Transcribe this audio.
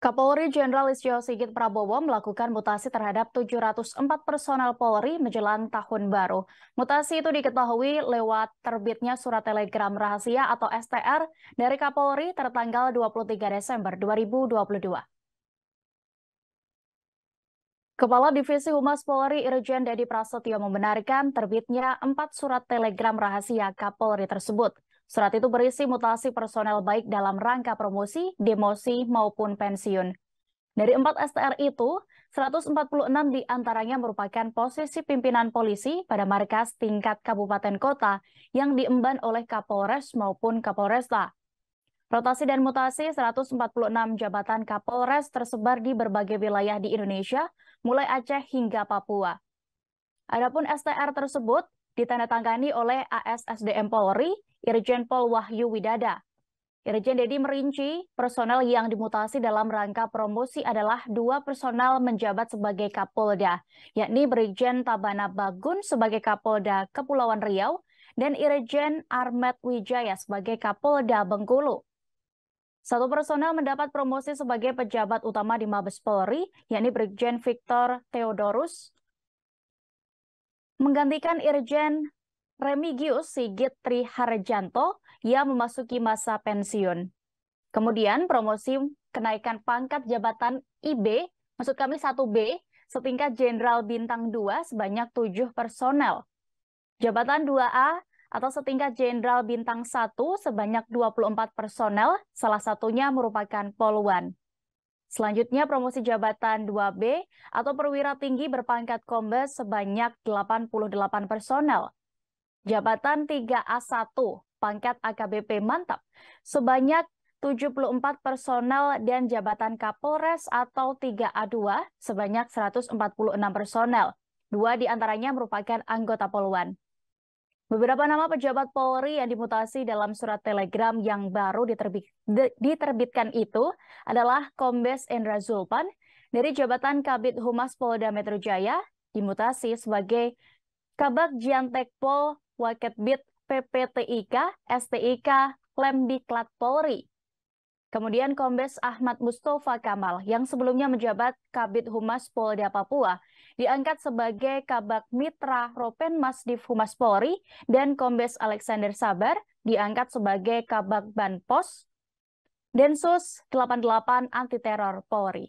Kapolri Jenderal Istio Sigit Prabowo melakukan mutasi terhadap 704 personel Polri menjelang tahun baru. Mutasi itu diketahui lewat terbitnya surat telegram rahasia atau STR dari Kapolri tertanggal 23 Desember 2022. Kepala Divisi Humas Polri Irjen Dedi Prasetyo membenarkan terbitnya empat surat telegram rahasia Kapolri tersebut. Surat itu berisi mutasi personel baik dalam rangka promosi, demosi, maupun pensiun. Dari empat STR itu, 146 diantaranya merupakan posisi pimpinan polisi pada markas tingkat kabupaten kota yang diemban oleh Kapolres maupun Kapolresta. Rotasi dan mutasi 146 jabatan Kapolres tersebar di berbagai wilayah di Indonesia, mulai Aceh hingga Papua. Adapun STR tersebut ditandatangani oleh ASSDM Polri Irjen Pol Wahyu Widada. Irjen Dedi merinci, personel yang dimutasi dalam rangka promosi adalah dua personel menjabat sebagai Kapolda, yakni Brigjen Tabana Bagun sebagai Kapolda Kepulauan Riau dan Irjen Armet Wijaya sebagai Kapolda Bengkulu. Satu personel mendapat promosi sebagai pejabat utama di Mabes Polri, yakni Brigjen Victor Theodorus, menggantikan Irjen Remigius Sigit Triharjanto yang memasuki masa pensiun. Kemudian promosi kenaikan pangkat jabatan IB, maksud kami 1B, setingkat Jenderal Bintang 2 sebanyak 7 personel. Jabatan 2A atau setingkat Jenderal Bintang 1 sebanyak 24 personel, salah satunya merupakan Polwan. Selanjutnya promosi jabatan 2B atau perwira tinggi berpangkat kombes sebanyak 88 personel. Jabatan 3A1 pangkat AKBP mantap sebanyak 74 personel dan jabatan Kapolres atau 3A2 sebanyak 146 personel. Dua diantaranya merupakan anggota Poluan. Beberapa nama pejabat Polri yang dimutasi dalam surat telegram yang baru diterbit, diterbitkan itu adalah Kombes Endra Zulpan dari jabatan Kabit Humas Polda Metro Jaya dimutasi sebagai Kabak Jiantekpo Waketbit PPTIK STIK Lemdiklat Polri. Kemudian Kombes Ahmad Mustofa Kamal yang sebelumnya menjabat Kabit Humas Polda Papua diangkat sebagai Kabak Mitra Ropen di Humas Polri dan Kombes Alexander Sabar diangkat sebagai Kabak Banpos Densus 88 Anti Teror Polri.